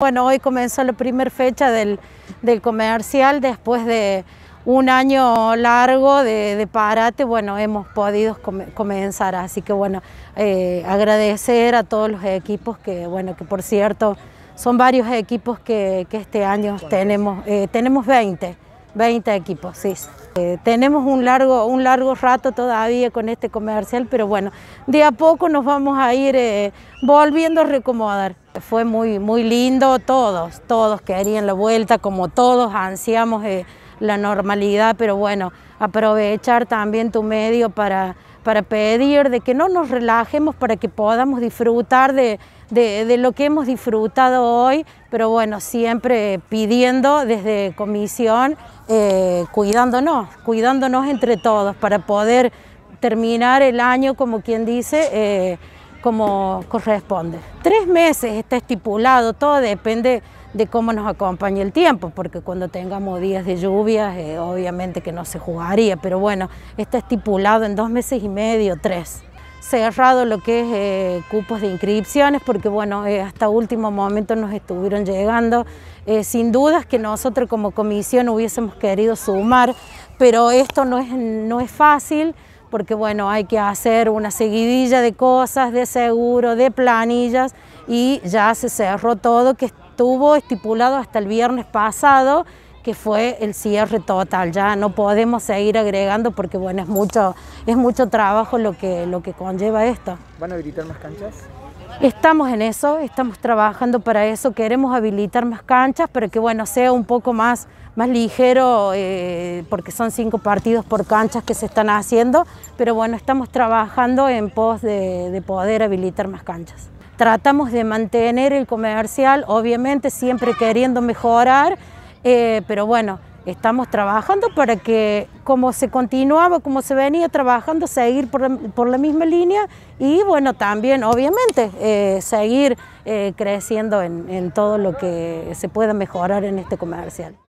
Bueno, hoy comenzó la primera fecha del, comercial, después de un año largo de, parate, bueno, hemos podido comenzar, así que bueno, eh, agradecer a todos los equipos que, bueno, que por cierto, son varios equipos que, este año tenemos, eh, tenemos 20, 20 equipos, sí tenemos un largo, un largo rato todavía con este comercial, pero bueno, de a poco nos vamos a ir eh, volviendo a recomodar. Fue muy, muy lindo, todos, todos querían la vuelta, como todos ansiamos. Eh, la normalidad, pero bueno, aprovechar también tu medio para, para pedir de que no nos relajemos, para que podamos disfrutar de, lo que hemos disfrutado hoy, pero bueno, siempre pidiendo desde comisión, eh, cuidándonos, cuidándonos entre todos para poder terminar el año, como quien dice, eh, como corresponde. Tres meses está estipulado, todo depende de cómo nos acompañe el tiempo, porque cuando tengamos días de lluvia... Eh, obviamente que no se jugaría, pero bueno, está estipulado en dos meses y medio, tres. Cerrado lo que es eh, cupos de inscripciones, porque bueno, eh, hasta último momento nos estuvieron llegando. sin dudas que nosotros como comisión hubiésemos querido sumar, pero esto es, no es fácil porque bueno, hay que hacer una seguidilla de cosas, de seguro, de planillas y ya se cerró todo que estuvo estipulado hasta el viernes pasado que fue el cierre total, ya no podemos seguir agregando porque bueno, es mucho, es mucho trabajo lo que, lo que conlleva esto. ¿Van a habilitar más canchas? Estamos en eso, estamos trabajando para eso, queremos habilitar más canchas para que bueno, sea un poco más, más ligero, eh, porque son cinco partidos por canchas que se están haciendo, pero bueno, estamos trabajando en pos de, poder habilitar más canchas. Tratamos de mantener el comercial, obviamente siempre queriendo mejorar, eh, pero bueno, estamos trabajando para que como se continuaba, como se venía trabajando, seguir por, la misma línea y bueno, también obviamente eh, seguir eh, creciendo en, en todo lo que se pueda mejorar en este comercial.